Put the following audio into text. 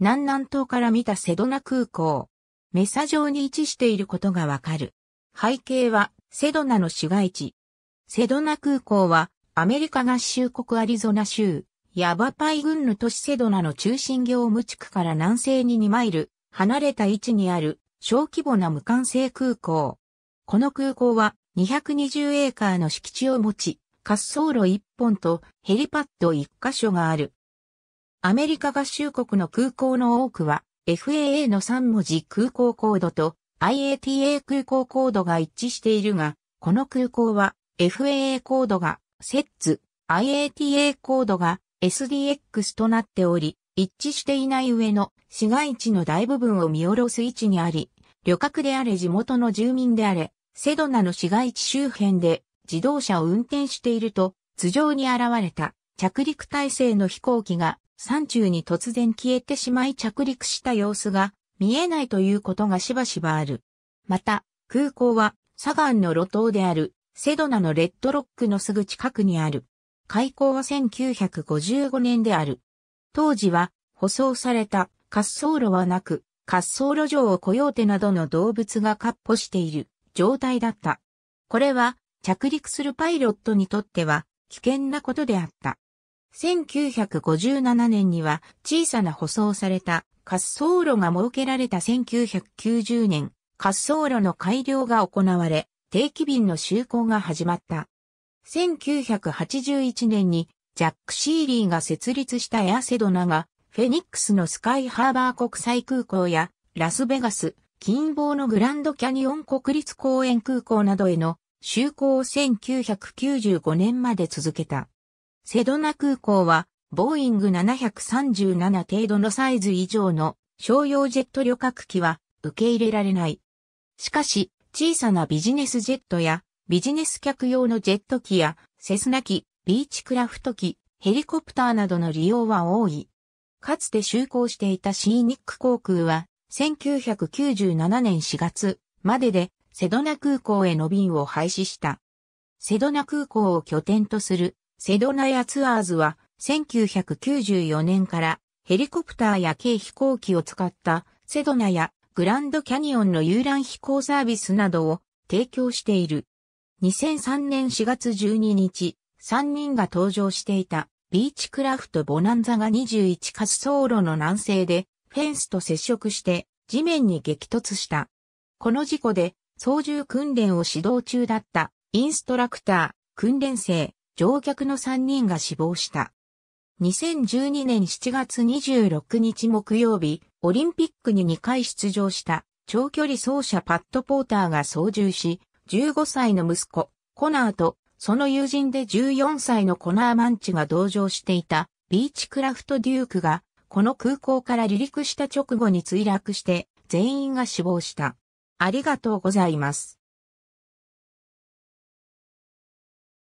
南南東から見たセドナ空港、メサ上に位置していることがわかる。背景はセドナの市街地。セドナ空港はアメリカ合衆国アリゾナ州、ヤバパイ郡の都市セドナの中心業務地区から南西に2マイル離れた位置にある小規模な無関制空港。この空港は220エーカーの敷地を持ち、滑走路1本とヘリパッド1箇所がある。アメリカ合衆国の空港の多くは FAA の3文字空港コードと IATA 空港コードが一致しているが、この空港は FAA コードが SETS、IATA コードが SDX となっており、一致していない上の市街地の大部分を見下ろす位置にあり、旅客であれ地元の住民であれ、セドナの市街地周辺で自動車を運転していると、頭上に現れた着陸体制の飛行機が山中に突然消えてしまい着陸した様子が見えないということがしばしばある。また、空港はサガンの路頭であるセドナのレッドロックのすぐ近くにある。開港は1955年である。当時は舗装された滑走路はなく、滑走路上をコヨーテなどの動物がッ歩している状態だった。これは着陸するパイロットにとっては危険なことであった。1957年には小さな舗装された滑走路が設けられた1990年、滑走路の改良が行われ、定期便の就航が始まった。1981年にジャック・シーリーが設立したエアセドナが、フェニックスのスカイハーバー国際空港や、ラスベガス、近傍のグランドキャニオン国立公園空港などへの就航を1995年まで続けた。セドナ空港は、ボーイング737程度のサイズ以上の商用ジェット旅客機は受け入れられない。しかし、小さなビジネスジェットやビジネス客用のジェット機やセスナ機、ビーチクラフト機、ヘリコプターなどの利用は多い。かつて就航していたシーニック航空は1997年4月まででセドナ空港への便を廃止した。セドナ空港を拠点とするセドナヤツアーズは1994年からヘリコプターや軽飛行機を使ったセドナやグランドキャニオンの遊覧飛行サービスなどを提供している。2003年4月12日、3人が搭乗していたビーチクラフトボナンザが21滑走路の南西でフェンスと接触して地面に激突した。この事故で操縦訓練を指導中だったインストラクター、訓練生、乗客の3人が死亡した。2012年7月26日木曜日、オリンピックに2回出場した長距離走者パッド・ポーターが操縦し、15歳の息子、コナーと、その友人で14歳のコナー・マンチが同乗していたビーチクラフト・デュークが、この空港から離陸した直後に墜落して、全員が死亡した。ありがとうございます。